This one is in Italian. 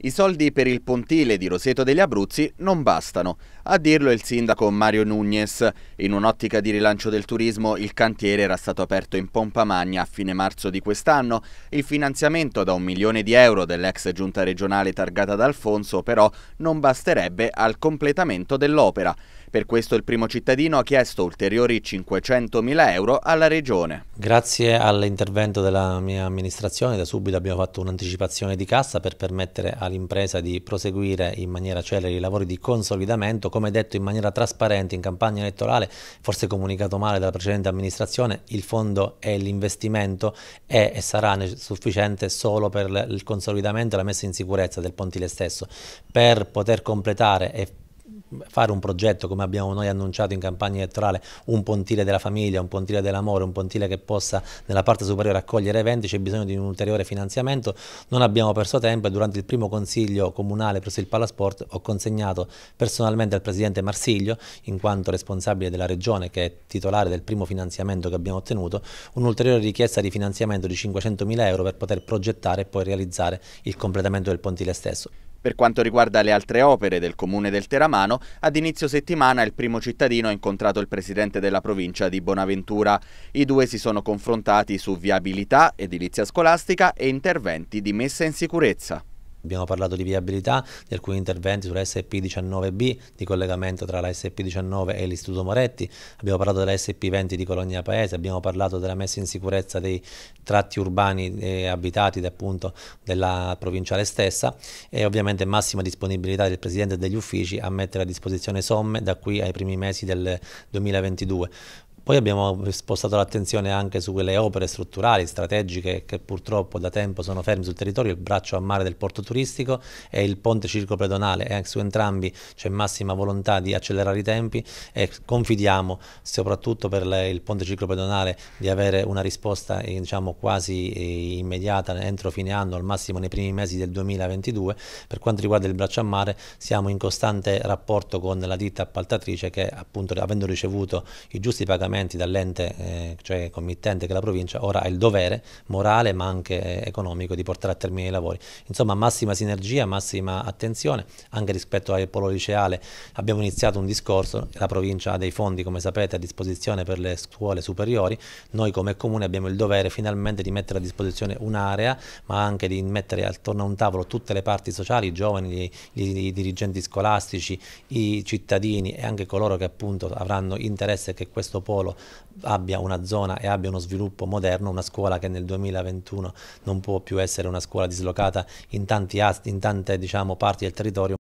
I soldi per il pontile di Roseto degli Abruzzi non bastano, a dirlo il sindaco Mario Nunez. In un'ottica di rilancio del turismo il cantiere era stato aperto in pompa magna a fine marzo di quest'anno. Il finanziamento da un milione di euro dell'ex giunta regionale targata da Alfonso però non basterebbe al completamento dell'opera. Per questo il primo cittadino ha chiesto ulteriori 500.000 euro alla Regione. Grazie all'intervento della mia amministrazione da subito abbiamo fatto un'anticipazione di cassa per permettere all'impresa di proseguire in maniera celere i lavori di consolidamento, come detto in maniera trasparente in campagna elettorale, forse comunicato male dalla precedente amministrazione, il fondo e l'investimento è e sarà sufficiente solo per il consolidamento e la messa in sicurezza del pontile stesso. Per poter completare e fare un progetto come abbiamo noi annunciato in campagna elettorale, un pontile della famiglia, un pontile dell'amore, un pontile che possa nella parte superiore accogliere eventi, c'è bisogno di un ulteriore finanziamento, non abbiamo perso tempo e durante il primo consiglio comunale presso il Palasport ho consegnato personalmente al Presidente Marsiglio, in quanto responsabile della Regione che è titolare del primo finanziamento che abbiamo ottenuto, un'ulteriore richiesta di finanziamento di 500.000 euro per poter progettare e poi realizzare il completamento del pontile stesso. Per quanto riguarda le altre opere del comune del Teramano, ad inizio settimana il primo cittadino ha incontrato il presidente della provincia di Bonaventura. I due si sono confrontati su viabilità, edilizia scolastica e interventi di messa in sicurezza. Abbiamo parlato di viabilità, di alcuni interventi sulla SP19B, di collegamento tra la SP19 e l'Istituto Moretti, abbiamo parlato della SP20 di Colonia Paese, abbiamo parlato della messa in sicurezza dei tratti urbani eh, abitati appunto, della provinciale stessa e ovviamente massima disponibilità del Presidente e degli uffici a mettere a disposizione somme da qui ai primi mesi del 2022. Poi abbiamo spostato l'attenzione anche su quelle opere strutturali, strategiche, che purtroppo da tempo sono ferme sul territorio, il braccio a mare del porto turistico e il ponte circo pedonale, eh, su entrambi c'è massima volontà di accelerare i tempi e confidiamo, soprattutto per le, il ponte circo pedonale, di avere una risposta eh, diciamo, quasi eh, immediata entro fine anno, al massimo nei primi mesi del 2022. Per quanto riguarda il braccio a mare siamo in costante rapporto con la ditta appaltatrice che appunto avendo ricevuto i giusti pagamenti finanziamenti dall'ente, eh, cioè committente che la provincia, ora ha il dovere morale ma anche eh, economico di portare a termine i lavori. Insomma massima sinergia, massima attenzione, anche rispetto al polo liceale abbiamo iniziato un discorso, la provincia ha dei fondi come sapete a disposizione per le scuole superiori, noi come comune abbiamo il dovere finalmente di mettere a disposizione un'area ma anche di mettere attorno a un tavolo tutte le parti sociali, i giovani, i dirigenti scolastici, i cittadini e anche coloro che appunto avranno interesse che questo polo Paolo abbia una zona e abbia uno sviluppo moderno, una scuola che nel 2021 non può più essere una scuola dislocata in, tanti, in tante diciamo, parti del territorio.